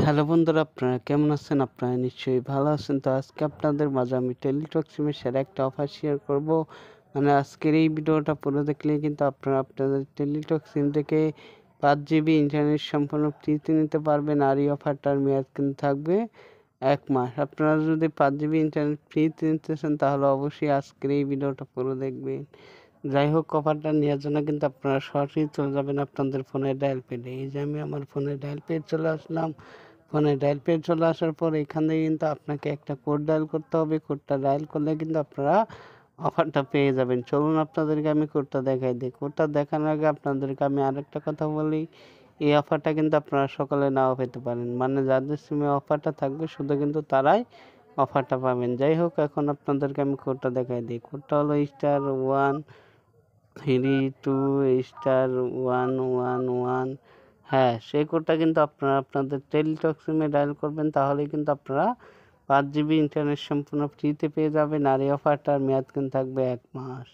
hello বন্ধুরা আপনারা কেমন আছেন আপনারা নিশ্চয়ই ভালো আছেন তো আজকে আপনাদের মাঝে আমি টেলিটক সিমের সেরা একটা অফার শেয়ার করব মানে আজকের এই ভিডিওটা পুরো দেখলে কিন্তু আপনারা আপনাদের টেলিটক সিম থেকে পাঁচ জিবি ইন্টারনেট সম্পূর্ণ ফ্রিতে নিতে পারবেন আর এই অফারটার মেয়াদ কিন্তু থাকবে এক মাস আপনারা যদি পাঁচ জিবি ইন্টারনেট ফ্রিতে নিতে চান তাহলে অবশ্যই আজকের এই ভিডিওটা পুরো দেখবেন যাই হোক কভারটা নেওয়ার জন্য কিন্তু আপনারা সরাসরি চলে যাবেন আপনাদের ফোনের ডায়াল পেডে এই যে আমি আমার ফোনে ডায়াল পেড চলে আসলাম ফোনে ডায়াল পেড চলে আসার পর এখানে কিন্তু আপনাকে একটা কোড ডায়াল করতে হবে কোডটা ডায়াল করলে কিন্তু আপনারা অফারটা পেয়ে যাবেন চলুন আপনাদেরকে আমি কোডটা দেখাই দিই কোডটা দেখানোর আগে আপনাদেরকে আমি আরেকটা কথা বলি এই অফারটা কিন্তু আপনারা সকলে নাও পেতে পারেন মানে যাদের সিমে অফারটা থাকবে শুধু কিন্তু তারাই অফারটা পাবেন যাই হোক এখন আপনাদেরকে আমি কোডটা দেখাই দিই কোডটা হলো star one three two star one one one হ্যাঁ সেই কোডটা কিন্তু আপনারা আপনাদের টেলিটক সিমে ডায়াল করবেন তাহলে কিন্তু আপনারা পাঁচ জিবি ইন্টারনেট সম্পূর্ণ ফ্রিতে পেয়ে যাবেন আর এই অফারটার মেয়াদ কিন্তু থাকবে এক মাস